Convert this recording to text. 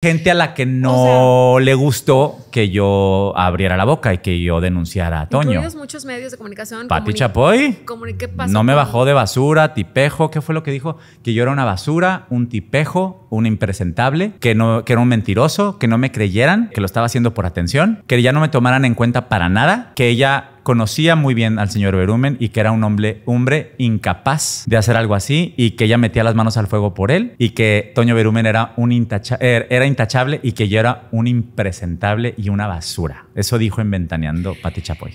gente a la que no le gustó que yo abriera la boca y que yo denunciara a Toño. muchos medios de comunicación. Pati Chapoy. no me bajó de basura, tipejo. ¿Qué fue lo que dijo? Que yo era una basura, un tipejo, un impresentable, que, no, que era un mentiroso, que no me creyeran, que lo estaba haciendo por atención, que ya no me tomaran en cuenta para nada, que ella conocía muy bien al señor Berumen y que era un hombre, hombre incapaz de hacer algo así y que ella metía las manos al fuego por él y que Toño Berumen era, un er, era intachable y que yo era un impresentable y una basura. Eso dijo en Ventaneando Pati Chapoy.